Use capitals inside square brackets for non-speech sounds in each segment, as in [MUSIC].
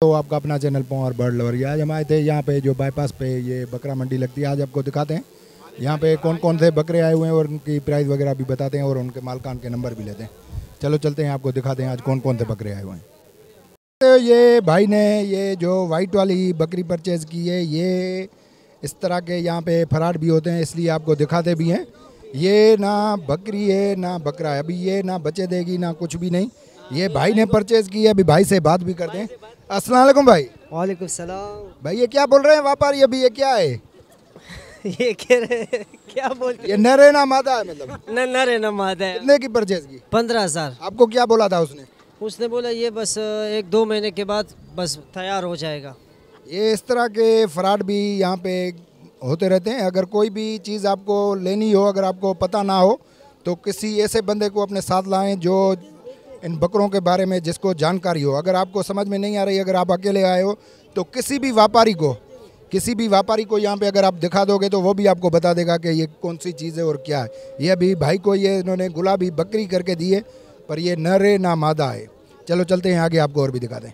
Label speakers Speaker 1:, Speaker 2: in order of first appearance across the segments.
Speaker 1: तो आपका अपना चैनल पाँव और बर्ड लवर आज हम आए थे यहाँ पे जो बाईपास पे ये बकरा मंडी लगती है आज आपको दिखाते हैं यहाँ पे कौन कौन से बकरे आए हुए हैं और उनकी प्राइस वगैरह भी बताते हैं और उनके मालकान के नंबर भी लेते हैं चलो चलते हैं आपको दिखाते हैं आज कौन कौन से बकरे आए हुए हैं तो ये भाई ने ये जो वाइट वाली बकरी परचेज़ की है ये इस तरह के यहाँ पे फरार भी होते हैं इसलिए आपको दिखाते भी हैं ये ना बकरी है ना बकरा है अभी ये ना बचे देगी ना कुछ भी नहीं ये भाई ने परचेज़ की है अभी भाई से बात भी करते हैं असल भाई वालेकुम सलाम भाई ये क्या बोल रहे हैं व्यापारी अभी ये क्या है [LAUGHS] ये कह रहे क्या बोल ये नरेना मादा है मतलब न नरेना मादा है कितने की परचेज की पंद्रह हजार आपको क्या बोला था उसने उसने बोला ये बस एक दो महीने के बाद बस तैयार हो जाएगा ये इस तरह के फ्रॉड भी यहाँ पे होते रहते हैं अगर कोई भी चीज़ आपको लेनी हो अगर आपको पता ना हो तो किसी ऐसे बंदे को अपने साथ लाएं जो इन बकरों के बारे में जिसको जानकारी हो अगर आपको समझ में नहीं आ रही अगर आप अकेले आए हो तो किसी भी व्यापारी को किसी भी व्यापारी को यहाँ पे अगर आप दिखा दोगे तो वो भी आपको बता देगा कि ये कौन सी चीज़ है और क्या है ये अभी भाई को ये इन्होंने गुलाबी बकरी करके दिए पर ये न रे ना मादा है चलो चलते हैं आगे आपको और भी दिखा दें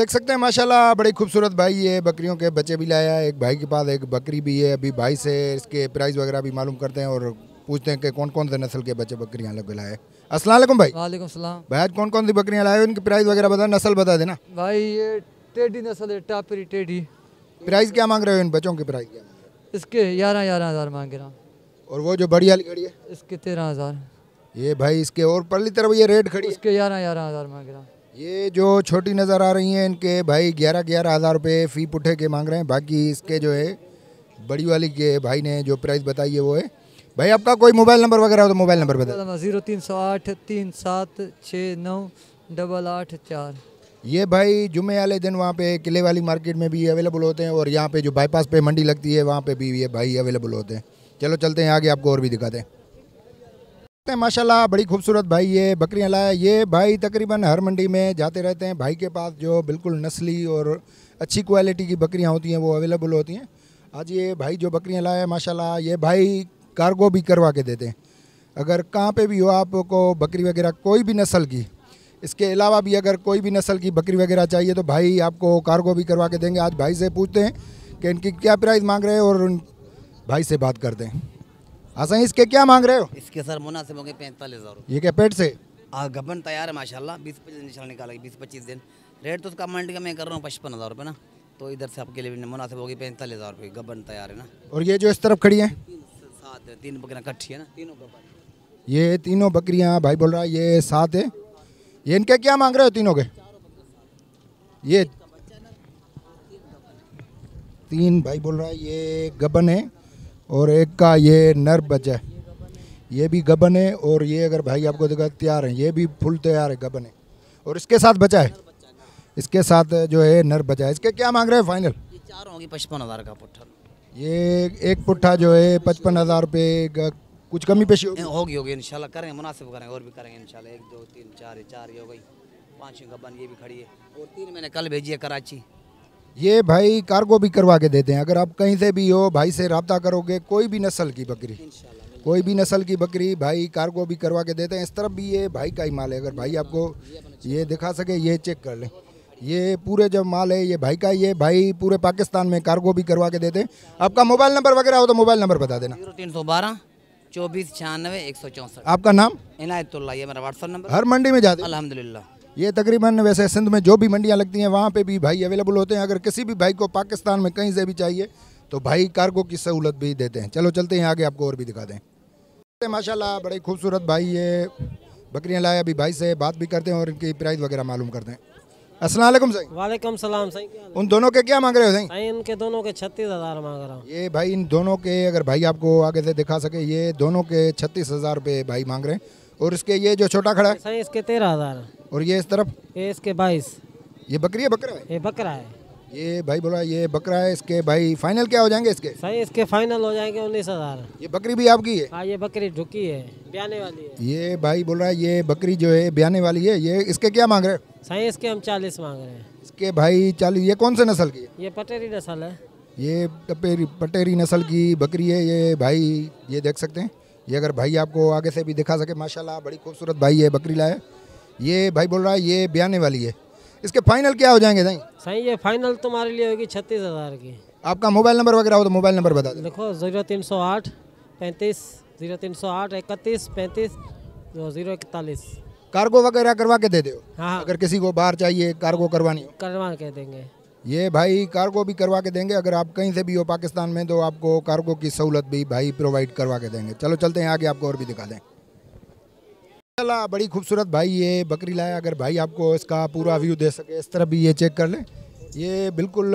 Speaker 1: देख सकते हैं माशाल्लाह बड़ी खूबसूरत भाई ये बकरियों के बच्चे भी लाया है एक भाई के पास एक बकरी भी है अभी भाई से इसके प्राइस वगैरह भी मालूम करते हैं और पूछते हैं कि कौन कौन से नस्ल के बच्चे बकरियाँ लग लाए असला भाई वालेकुम भाई आज कौन कौन सी बकरियाँ लाए उनकी प्राइस वगैरह बता नस्ल बता देना भाई ये टेडी नस्ल है टापरी टेडी प्राइस क्या मांग रहे हो इन बच्चों की प्राइस इसके ग्यारह ग्यारह हज़ार मांग रहा और वो जो बढ़िया है इसके तेरह हज़ार ये भाई इसके और पहली तरफ ये रेट खड़ी इसके ग्यारह ग्यारह हज़ार मांग रहा ये जो छोटी नज़र आ रही हैं इनके भाई ग्यारह ग्यारह हज़ार रुपये फ़ी पुठे के मांग रहे हैं बाकी इसके जो है बड़ी वाली के भाई ने जो प्राइस बताई है वो है भाई आपका कोई मोबाइल नंबर वगैरह हो तो मोबाइल नंबर बता जीरो तीन सौ आठ तीन सात छः नौ डबल आठ चार ये भाई जुमे वाले दिन वहाँ पे किले वाली मार्केट में भी अवेलेबल होते हैं और यहाँ पे जो बाईपास पे मंडी लगती है वहाँ पे भी ये भाई अवेलेबल होते हैं चलो चलते हैं आगे आपको और भी दिखाते हैं माशाल्लाह बड़ी खूबसूरत भाई ये बकरियाँ लाए ये भाई तकरीबन हर मंडी में जाते रहते हैं भाई के पास जो बिल्कुल नस्ली और अच्छी क्वालिटी की बकरियाँ होती हैं वो अवेलेबल होती हैं आज ये भाई जो बकरियाँ लाए माशाला ये भाई कार्गो भी करवा के देते हैं अगर कहाँ पे भी हो आपको बकरी वगैरह कोई भी नस्ल की इसके अलावा भी अगर कोई भी नस्ल की बकरी वगैरह चाहिए तो भाई आपको कार्गो भी करवा के देंगे आज भाई से पूछते हैं कि इनकी क्या प्राइस मांग रहे हैं और उन भाई से बात करते हैं हसन इसके क्या मांग रहे हो इसके सर मुनासिब होंगे पैंतालीस हज़ार ये क्या पेट से गबन तैयार है माशाल्लाह बीस पच्चीस दिन निशाल बीस पच्चीस दिन रेट तो उसका मंडी का मैं कर रहा हूँ पचपन हज़ार रुपये ना तो इधर से आपके लिए मुनासिब होगी पैंतालीस हज़ार रुपये गबन तैयार है ना
Speaker 2: और ये जो इस तरफ खड़ी है
Speaker 1: तीन बकरियाँ ना तीनों ये तीनों बकरियाँ भाई बोल रहा है ये सात है ये इनके क्या मांग रहे हो तीनों के ये तीन भाई बोल रहा है ये गबन है और एक का ये नर बच्चा ये भी गबन है और ये अगर भाई आपको देखा तैयार है ये भी फुल तैयार है गबन है और इसके साथ बचा है इसके साथ जो है नर बचा है इसके क्या मांग रहे हैं फाइनल ये चार की पचपन हज़ार का पुट्ठा ये एक पुट्ठा जो है पचपन हज़ार रुपये कुछ कमी पेशी होगी होगी होगी इंशाल्लाह करेंगे मुनासिब करेंगे और भी करेंगे इंशाल्लाह एक दो तीन चार चार ये हो गई पाँच का बन ये भी खड़ी है और तीन मैंने कल भेजी है कराची ये भाई कार्गो भी करवा के देते हैं अगर आप कहीं से भी हो भाई से रबता करोगे कोई भी नस्ल की बकरी कोई भी नस्ल की बकरी भाई कार्गो भी करवा के देते हैं इस तरफ भी ये भाई का ही माल है अगर भाई आपको ये दिखा सके ये चेक कर लें ये पूरे जब माल है ये भाई का ये भाई पूरे पाकिस्तान में कार्गो भी करवा के देते हैं आपका मोबाइल नंबर वगैरह हो तो मोबाइल नंबर बता देना तीन सौ बारह चौबीस छियानवे एक सौ चौंसठ आपका नाम इनायतुल्ला ये मेरा व्हाट्सअप नंबर हर मंडी में जाते अलहमदिल्ला ये तकरीबन वैसे सिंध में जो भी मंडियाँ लगती हैं वहाँ पर भी भाई अवेलेबल होते हैं अगर किसी भी भाई को पाकिस्तान में कहीं से भी चाहिए तो भाई कार्गो की सहूलत भी देते हैं चलो चलते हैं आगे आपको और भी दिखा दें माशाला बड़े खूबसूरत भाई ये बकरियाँ लाए अभी भाई से बात भी करते हैं और इनकी प्राइस वगैरह मालूम करते हैं असलम सही वालेकुम सलाम सही उन दोनों के क्या मांग रहे हो सही इनके दोनों के छत्तीस हज़ार मांग रहा हूँ ये भाई इन दोनों के अगर भाई आपको आगे से दिखा सके ये दोनों के छत्तीस हज़ार रुपये भाई मांग रहे हैं और इसके ये जो छोटा खड़ा है सही इसके तेरह हज़ार और ये इस तरफ ये इसके बाईस ये बकरी है बकरा है ये बकरा है ये भाई बोला ये बकरा है इसके भाई फाइनल क्या हो जाएंगे इसके सही इसके फाइनल हो जाएंगे उन्नीस हजार ये बकरी भी आपकी है आ, हाँ, ये बकरी ढुकी है ब्याने वाली है ये भाई बोल रहा है ये बकरी जो है ब्याने वाली है ये इसके क्या मांग रहे हो सही इसके हम चालीस मांग रहे हैं इसके भाई चालीस ये कौन से नस्ल की है ये पटेरी नस्ल है ये टपेरी पटेरी नस्ल की बकरी है ये भाई ये देख सकते हैं ये अगर भाई आपको आगे से भी दिखा सके माशाला बड़ी खूबसूरत भाई है बकरी लाए ये भाई बोल रहा है ये ब्याने वाली है इसके फाइनल क्या हो जाएंगे सही सही ये फाइनल तुम्हारे लिए होगी छत्तीस हज़ार की आपका मोबाइल नंबर वगैरह हो तो मोबाइल नंबर बता दें देखो ज़ीरो तीन सौ आठ पैंतीस ज़ीरो तीन सौ आठ इकतीस पैंतीस ज़ीरो इकतालीस कार्गो वगैरह करवा के दे दो हाँ, हाँ अगर किसी को बाहर चाहिए कार्गो करवानी करवा के देंगे ये भाई कार्गो भी करवा के देंगे अगर आप कहीं से भी हो पाकिस्तान में तो आपको कार्गो की सहूलत भी भाई प्रोवाइड करवा के देंगे चलो चलते हैं आगे आपको और भी दिखा दें माशाल्लाह बड़ी खूबसूरत भाई ये बकरी लाया अगर भाई आपको इसका पूरा व्यू दे सके इस तरह भी ये चेक कर लें ये बिल्कुल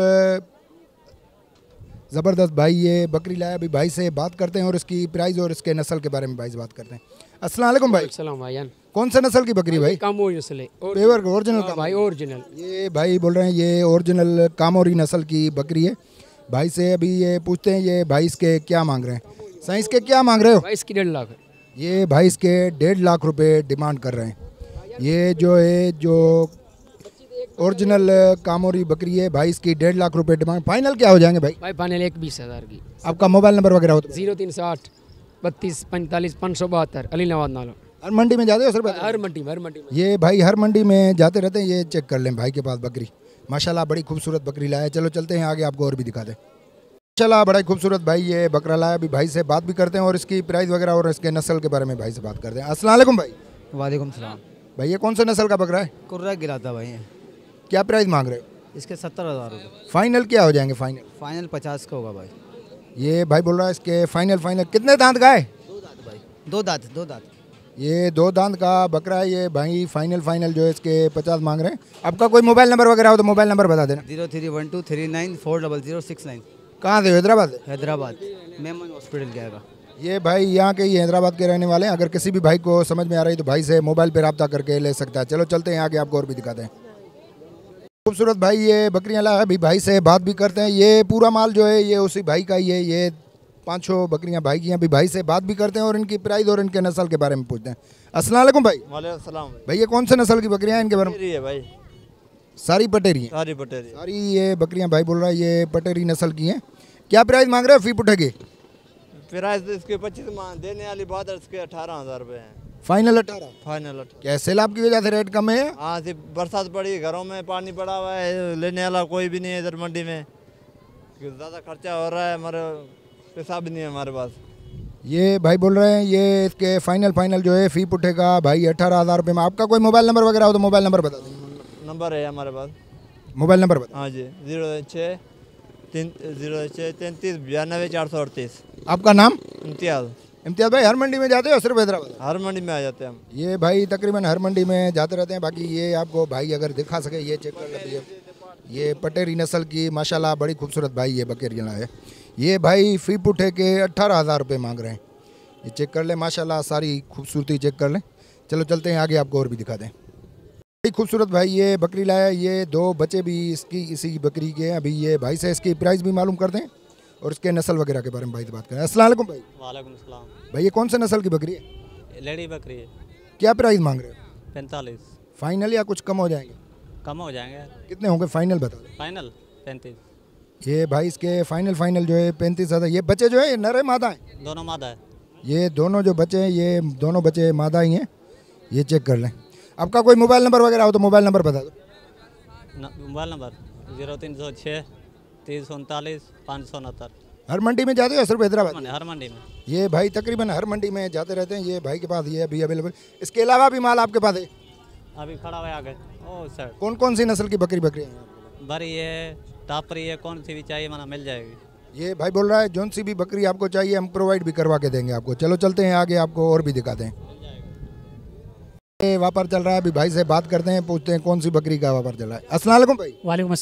Speaker 1: ज़बरदस्त भाई ये बकरी लाया अभी भाई से बात करते हैं और इसकी प्राइस और इसके नस्ल के बारे में भाई से बात करते हैं असलम भाई सलाम भाई कौन सा नस्ल की बकरी भाई पेवर ओरिजिनल हाँ भाई ओरिजिनल ये भाई बोल रहे हैं ये ओरिजिनल कामोरी नस्ल की बकरी है भाई से अभी ये पूछते हैं ये भाई इसके क्या मांग रहे हैं साइंस के क्या मांग रहे हो इसकी डेढ़ लाख ये भाई इसके डेढ़ लाख रुपए डिमांड कर रहे हैं ये जो है जो ओरिजिनल कामोरी बकरी है भाई इसकी डेढ़ लाख रुपए डिमांड फाइनल क्या हो जाएंगे भाई भाई फाइनल एक बीस हज़ार की आपका मोबाइल नंबर वगैरह होता है जीरो तीन सौ आठ बत्तीस पैंतालीस पाँच सौ बहत्तर अली नवाद नालो हर मंडी में जाते हो सर हर मंडी में हर मंडी में ये भाई हर मंडी में जाते रहते हैं ये चेक कर लें भाई के पास बकरी माशाला बड़ी खूबसूरत बकरी लाया चलो चलते हैं आगे आपको और भी दिखा दें चला बड़ा खूबसूरत भाई ये बकरा लाया अभी भाई से बात भी करते हैं और इसकी प्राइस वगैरह और इसके नस्ल के बारे में भाई से बात करते हैं असल भाई वालेकुम सलाम भाई ये कौन सा नस्ल का बकरा है कुर्रा गिराता भाई है क्या प्राइस मांग रहे हो इसके सत्तर हज़ार रुपये फाइनल क्या हो जाएंगे फाइनल फाइनल पचास का होगा भाई ये भाई बोल रहा है इसके फाइनल फाइनल कितने दांत का है दो दांत भाई दो दांत दो दांत ये दो दांत का बकरा है ये भाई फाइनल फाइनल जो है इसके पचास मांग रहे हैं आपका कोई मोबाइल नंबर वगैरह हो तो मोबाइल नंबर बता देना zero three one two three nine four double zero six nine कहाँ थे हैदराबाद हैदराबाद मेमन हॉस्पिटल गया था ये भाई यहाँ के ही हैदराबाद के रहने वाले हैं अगर किसी भी भाई को समझ में आ रही है तो भाई से मोबाइल पर रबता करके ले सकता है चलो चलते हैं आगे आपको और भी दिखाते हैं खूबसूरत भाई ये बकरियाँ लाया अभी भाई से बात भी करते हैं ये पूरा माल जो है ये उसी भाई का ही है ये पाँच छः बकरियाँ भाई की अभी भाई से बात भी करते हैं और इनकी प्राइस और इनके नस्ल के बारे में पूछते हैं असलम भाई वाले भाई ये कौन से नस्ल की बकरियाँ इनके बारे में भाई सारी पटेरी सारी पटेरी सारी ये बकरियां भाई बोल रहा है ये पटेरी नस्ल की हैं क्या प्राइस मांग रहे हो फी पुठे के प्राइस तो इसके पच्चीस देने वाली बात इसके अठारह हज़ार रुपये हैं फाइनल अठारह फाइनल अठारह क्या की वजह से रेट कम है हाँ सिर्फ बरसात पड़ी घरों में पानी पड़ा हुआ है लेने वाला कोई भी नहीं है इधर मंडी में ज़्यादा खर्चा हो रहा है हमारे पैसा भी नहीं है हमारे पास ये भाई बोल रहे हैं ये इसके फाइनल फाइनल जो है फी पुठे का भाई अठारह हज़ार रुपये में आपका कोई मोबाइल नंबर वगैरह हो तो मोबाइल नंबर बता दें नंबर है हमारे पास मोबाइल नंबर बता हाँ जी जीरो छः तीन जीरो छः तैंतीस बयानबे चार सौ अड़तीस आपका नाम इम्तियाज़ इम्तियाज भाई हर मंडी में जाते हो सिर्फ हैदराबाद हर मंडी में आ जाते हैं हम ये भाई तकरीबन हर मंडी में जाते रहते हैं बाकी ये आपको भाई अगर दिखा सके ये चेक कर लीजिए ये पटेरी नस्ल की माशाल्लाह बड़ी खूबसूरत भाई ये बकेरियाला है ये भाई फी पुठे के अट्ठारह हज़ार रुपये मांग रहे हैं ये चेक कर लें माशाला सारी खूबसूरती चेक कर लें चलो चलते हैं आगे आपको और भी दिखा दें बड़ी खूबसूरत भाई ये बकरी लाया ये दो बच्चे भी इसकी इसी बकरी के अभी ये भाई से इसकी प्राइस भी मालूम कर दें और इसके नस्ल वगैरह के बारे में भाई से बात करें असल भाई वाले भाई ये कौन सा नस्ल की बकरी है लेडी बकरी है क्या प्राइस मांग रहे हो पैंतालीस फाइनल या कुछ कम हो जाएंगे कम हो जाएंगे कितने होंगे फाइनल बता दो फाइनल पैंतीस ये भाई इसके फाइनल फाइनल जो है पैंतीस हज़ार ये बच्चे जो है नरे नर है मादा है दोनों मादा है ये दोनों जो बच्चे हैं ये दोनों बच्चे मादा ही हैं ये चेक कर लें आपका कोई मोबाइल नंबर वगैरह हो तो मोबाइल नंबर बता दो मोबाइल नंबर जीरो तीन सौ छः तीन सौ उनतालीस पाँच सौ उनहत्तर हर मंडी में जाते हो सिर्फ हैदराबाद हर मंडी में ये भाई तकरीबन हर मंडी में जाते रहते हैं ये भाई के पास ये अभी अवेलेबल इसके अलावा भी माल आपके पास है अभी खड़ा हुआ आगे ओ सर कौन कौन सी नस्ल की बकरी बकरी है बरी है टापरी है कौन सी भी चाहिए माना मिल जाएगी ये भाई बोल रहा है जौन सी भी बकरी आपको चाहिए हम प्रोवाइड भी करवा के देंगे आपको चलो चलते हैं आगे आपको और भी दिखाते हैं व्यापार चल रहा है अभी भाई से बात करते हैं पूछते हैं कौन सी बकरी का व्यापार चल रहा है असला वाले भाई वालेकुम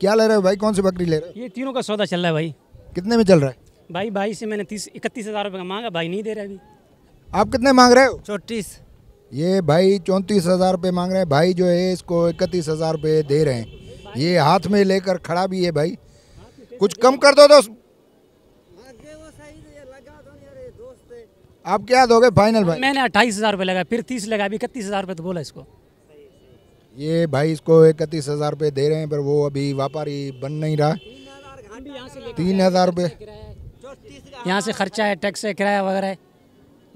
Speaker 1: क्या ले रहे हो भाई कौन सी बकरी ले रहे हैं ये तीनों का सौदा चल रहा है भाई कितने में चल रहा है भाई भाई से मैंने तीस इकतीस हज़ार रुपये का मांगा भाई नहीं दे रहा अभी आप कितने मांग रहे हो चौंतीस ये भाई चौंतीस हज़ार रुपये मांग रहे हैं भाई जो है इसको इकतीस हज़ार रुपये दे रहे हैं ये हाथ में लेकर खड़ा भी है भाई कुछ कम कर दो दोस्त आप क्या दोगे फाइनल भाई मैंने अट्ठाईस हज़ार रुपये लगा फिर तीस लगा अभी इकतीस हज़ार रुपये तो बोला इसको ये भाई इसको इकतीस हज़ार रुपये दे रहे हैं पर वो अभी व्यापारी बन नहीं रहा तीन हज़ार रुपये यहाँ से खर्चा है टैक्स है किराया वगैरह है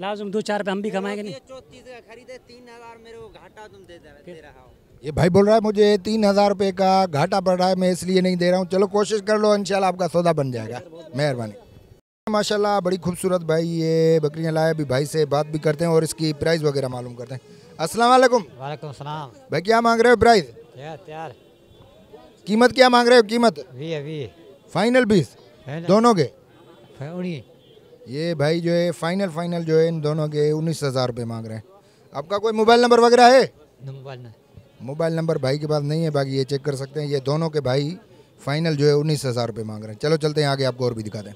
Speaker 1: लाजम दो चार हम भी कमाएंगे नहीं ये भाई बोल रहा है मुझे तीन हज़ार रुपये का घाटा पड़ रहा है मैं इसलिए नहीं दे रहा हूँ चलो कोशिश कर लो इनशाला आपका सौदा बन जाएगा मेहरबानी माशाल्लाह बड़ी खूबसूरत भाई ये बकरियां लाए अभी भाई से बात भी करते हैं और इसकी प्राइस वगैरह मालूम करते हैं अस्सलाम वालेकुम वालेकुम सलाम भाई क्या मांग रहे हो प्राइस यार कीमत क्या मांग रहे हो कीमत वी वी फाइनल बीस दोनों के ये भाई जो है फाइनल फाइनल जो है इन दोनों के उन्नीस हज़ार रुपये मांग रहे हैं आपका कोई मोबाइल नंबर वगैरह है मोबाइल नंबर भाई के पास नहीं है बाकी ये चेक कर सकते हैं ये दोनों के भाई फाइनल जो है उन्नीस हज़ार रुपये मांग रहे हैं चलो चलते हैं आगे आपको और भी दिखा दें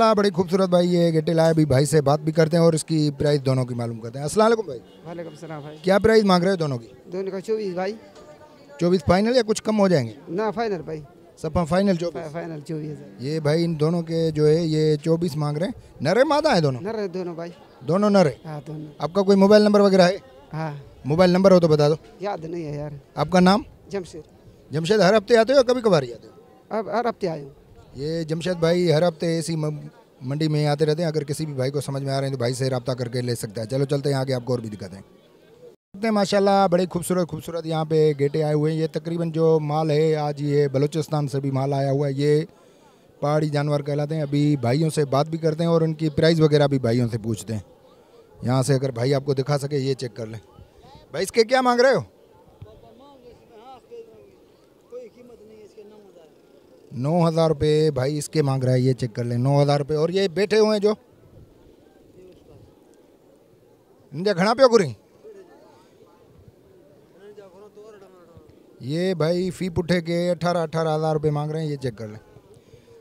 Speaker 1: बड़ी खूबसूरत भाई ये गेटे लाए भी भाई से बात भी करते हैं और इसकी प्राइस दोनों की मालूम करते हैं असला भाई भाई क्या प्राइस मांग रहे हो दोनों की दोनों का चौबीस भाई चौबीस फाइनल या कुछ कम हो जाएंगे ना फाइनल भाई सब फाइनल चौबीस फाइनल चौबीस ये भाई इन दोनों के जो है ये चौबीस मांग रहे हैं नरे मादा है दोनों नरे दोनों भाई दोनों नरे हाँ, दोनों आपका कोई मोबाइल नंबर वगैरह है मोबाइल हाँ। नंबर हो तो बता दो याद नहीं है यार आपका नाम जमशेद जमशेद हर हफ्ते आते हो कभी कभार आते हो अब हर हफ्ते आए ये जमशेद भाई हर हफ्ते ऐसी मंडी में आते रहते हैं अगर किसी भी भाई को समझ में आ रहे हैं तो भाई से रब्ता करके ले सकता है चलो चलते हैं आगे आपको और भी दिखाते हैं माशाल्लाह बड़े खूबसूरत खूबसूरत यहाँ पे गेटे आए हुए हैं ये तकरीबन जो माल है आज ये बलूचिस्तान से भी माल आया हुआ है ये पहाड़ी जानवर कहलाते हैं अभी भाइयों से बात भी करते हैं और उनकी प्राइस वगैरह भी भाइयों से पूछते हैं यहाँ से अगर भाई आपको दिखा सके ये चेक कर लें भाई इसके क्या मांग रहे हो नौ हज़ार रुपये भाई इसके मांग रहा है ये चेक कर लें नौ हज़ार रुपये और ये बैठे हुए हैं जो इंडिया घना पियो घुरी ये भाई फी पुठे के अठारह अठारह हज़ार रुपये मांग रहे हैं ये चेक कर लें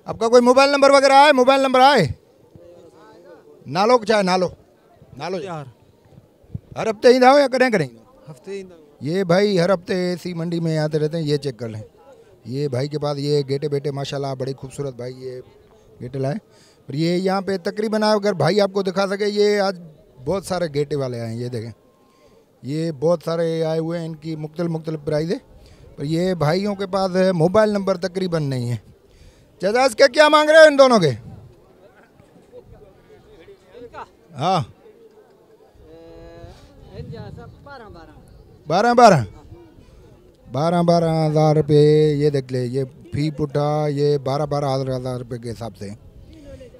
Speaker 1: आपका कोई मोबाइल नंबर वगैरह आए मोबाइल नंबर आए नालो चाहे नालो नालो यार हर हफ्ते ही हो या करें करें हफ्ते ही ये भाई हर हफ्ते ऐसी मंडी में आते रहते हैं ये चेक कर लें ये भाई के पास ये गेटे बेटे माशाल्लाह बड़ी खूबसूरत भाई ये गेटे लाए और ये यहाँ पे तकरीबन अगर भाई आपको दिखा सके ये आज बहुत सारे गेटे वाले आए हैं ये देखें ये बहुत सारे आए हुए हैं इनकी मुख्तल मुख्तल प्राइज़ है पर ये भाइयों के पास मोबाइल नंबर तकरीबन नहीं है जजाज के क्या मांग रहे हो इन दोनों के हाँ बारह बारह बारह बारह हज़ार रुपये ये देख ले ये फी पुटा ये बारह बारह हज़ार रुपये के हिसाब से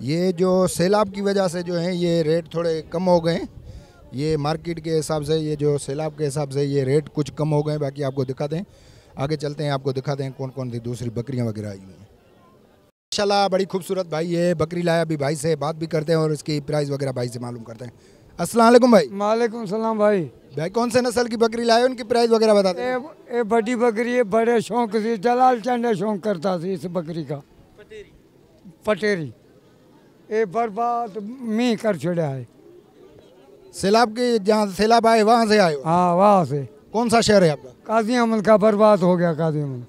Speaker 1: ये जो सैलाब की वजह से जो है ये रेट थोड़े कम हो गए ये मार्केट के हिसाब से ये जो सैलाब के हिसाब से ये रेट कुछ कम हो गए बाकी आपको दिखा दें आगे चलते हैं आपको दिखा दें कौन कौन सी दूसरी बकरियाँ वगैरह आई हुई हैं माशाला बड़ी खूबसूरत भाई है बकरी लाया अभी भाई से बात भी करते हैं और इसकी प्राइस वगैरह भाई से मालूम करते हैं असलम भाई वालेकुम सलाम भाई भाई कौन से नस्ल की बकरी लाए उनकी प्राइस वगैरह बता दें ए बड़ी बकरी है बड़े शौक से जलाल चंदा शौक करता था इस बकरी का पटेरी पटेरी ये बर्बाद मी कर छोड़ा है सैलाब के जहाँ सैलाब आए वहाँ से आए हाँ वहाँ से कौन सा शहर है आपका काजी अमल का बर्बाद हो गया काजी अमल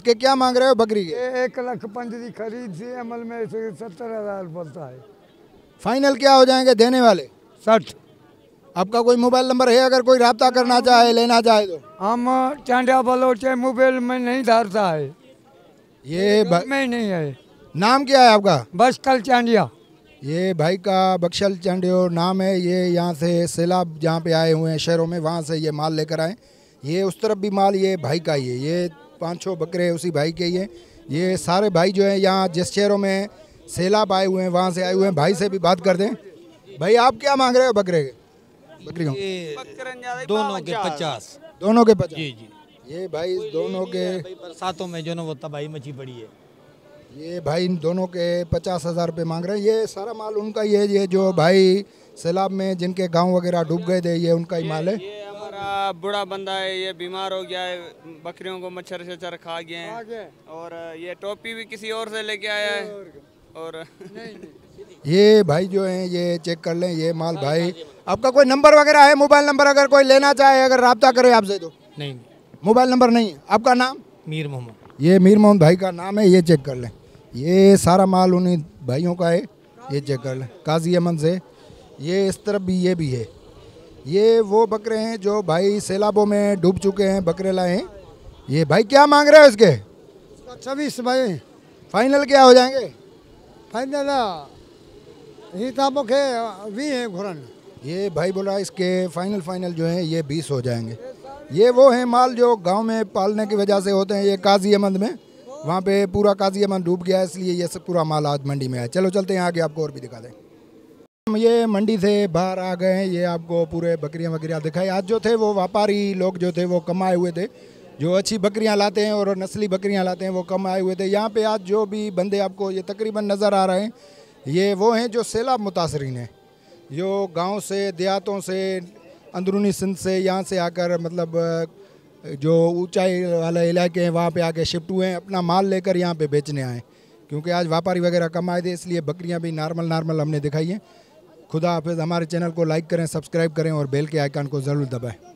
Speaker 1: इसके क्या मांग रहे हो बकरी के एक लाख पंजरी खरीद से अमल में सत्तर हज़ार बोलता है फाइनल क्या हो जाएंगे देने वाले सर आपका कोई मोबाइल नंबर है अगर कोई रहा करना चाहे लेना चाहे तो हम चांडा बलोचे मोबाइल में नहीं धारता है ये ब... में नहीं है नाम क्या है आपका बक्सल चांडिया ये भाई का बक्सल चांडियो नाम है ये यहाँ से सैलाब जहाँ पे आए हुए हैं शहरों में वहाँ से ये माल लेकर आए ये उस तरफ भी माल ये भाई का ही है ये पाँच छः बकरे उसी भाई के ही हैं ये सारे भाई जो हैं यहाँ जिस शहरों में सैलाब आए हुए हैं वहाँ से आए हुए हैं भाई से भी बात कर दें भाई आप क्या मांग रहे हो बकरे के बकरी का दोनों के पचास दोनों के पचास जी जी ये भाई दोनों के बरसातों में जो ना वो तबाही मची पड़ी है ये भाई इन दोनों के पचास हज़ार रुपये मांग रहे हैं ये सारा माल उनका ही है ये जो भाई सैलाब में जिनके गांव वगैरह डूब गए थे ये उनका ही माल है हमारा बुरा बंदा है ये बीमार हो गया है बकरियों को मच्छर शच्छर खा गए हैं और ये टोपी भी किसी और से लेके आया है और ये भाई जो हैं ये चेक कर लें ये माल भाई आपका कोई नंबर वगैरह है मोबाइल नंबर अगर कोई लेना चाहे अगर रबता करे आपसे तो नहीं मोबाइल नंबर नहीं आपका नाम मीर मोहम्मद ये मीर मोहम्मद भाई का नाम है ये चेक कर लें ये सारा माल उन्हीं भाइयों का है ये चेक कर लें काजी अमन से ये इस तरफ भी ये भी है ये वो बकरे हैं जो भाई सैलाबों में डूब चुके हैं बकरे लाए हैं ये भाई क्या मांग रहे हो इसके छब्बीस भाई फाइनल क्या हो जाएंगे फाइनल वी है तो घुरन ये भाई बोला इसके फाइनल फाइनल जो है ये बीस हो जाएंगे ये वो है माल जो गांव में पालने की वजह से होते हैं ये काजी अमद में वहाँ पे पूरा काजी अमद डूब गया इसलिए ये सब पूरा माल आज मंडी में आया चलो चलते हैं आगे आपको और भी दिखा दें हम ये मंडी से बाहर आ गए हैं ये आपको पूरे बकरियाँ वगैरह दिखाई आज जो थे वो व्यापारी लोग जो थे वो कमाए हुए थे जो अच्छी बकरियां लाते हैं और नस्ली बकरियां लाते हैं वो कम आए हुए थे यहाँ पे आज जो भी बंदे आपको ये तकरीबन नज़र आ रहे हैं ये वो हैं जो सैलाब मुतासरीन हैं जो गांव से देहातों से अंदरूनी सिंध से यहाँ से आकर मतलब जो ऊंचाई वाले इलाके हैं वहाँ पे आके शिफ्ट हुए हैं अपना माल लेकर यहाँ पे बेचने आए क्योंकि आज व्यापारी वगैरह कम आए थे इसलिए बकरियाँ भी नॉर्मल नॉर्मल हमने दिखाई हैं खुदा हाफिज़ हमारे चैनल को लाइक करें सब्सक्राइब करें और बेल के आइकान को ज़रूर दबाएँ